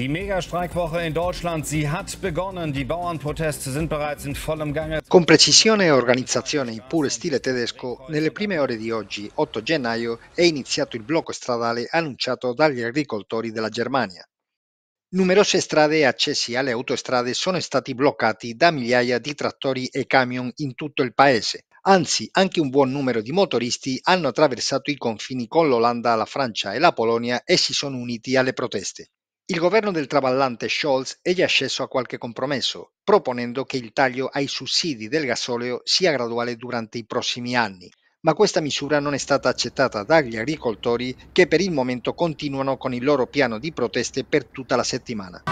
Die Megastreikwoche in Deutschland, sie hat begonnen. Die Bauernproteste sind bereits in vollem Gange. Con precisione e organizzazione in pure stile tedesco, nelle prime ore di oggi, 8 gennaio, è iniziato il blocco stradale annunciato dagli agricoltori della Germania. Numerose strade e accessi alle autostrade sono stati bloccati da migliaia di trattori e camion in tutto il paese. Anzi, anche un buon numero di motoristi hanno attraversato i confini con l'Olanda, la Francia e la Polonia e si sono uniti alle proteste. Il governo del traballante Scholz è già sceso a qualche compromesso, proponendo che il taglio ai sussidi del gasolio sia graduale durante i prossimi anni, ma questa misura non è stata accettata dagli agricoltori che per il momento continuano con il loro piano di proteste per tutta la settimana.